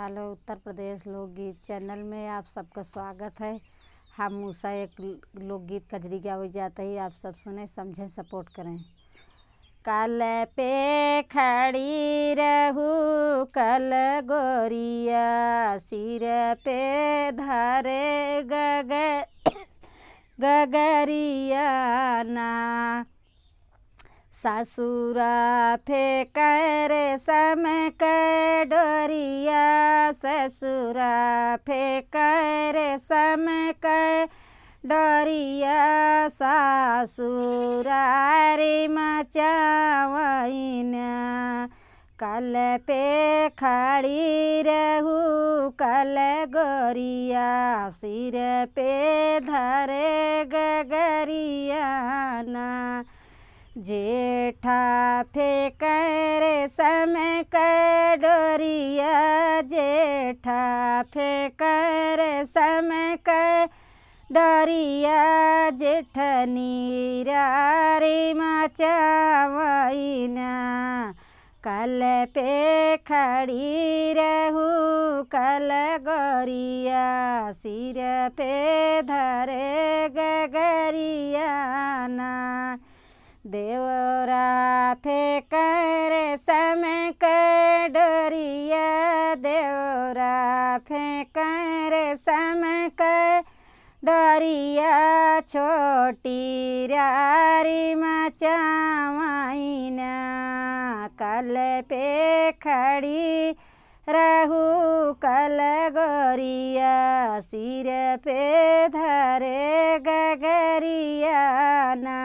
hello उत्तर प्रदेश लोकगीत channel में आप सबका स्वागत है हम उषा एक लोकगीत कजरी गावे जाता है आप सब सुने समझें सपोर्ट करें कल पे खड़ी रहू कल गोरिया सिर पे धरे गग गगरिया ना ससुरा फेंके रे सम डोरिया ससुरा फेकर रे सम डोरिया सासुरा रे कल पे खड़ी रहू कल गोरिया सिर पे धरे गगरिया ना जेठा फेंकर समय कर डोरिया जेठा फेंकर समय कर डोरिया जेठनी रे मचावना कल पे खड़ी रहू कल गोरिया सिर पे धरे गगरिया ना देवरा फेंक रे समय के डरिया देवरा फे रे समय के डरिया छोटी रारी मचावाइना कल पे खड़ी रहू कल गोरिया सिर पे धरे गगरिया ना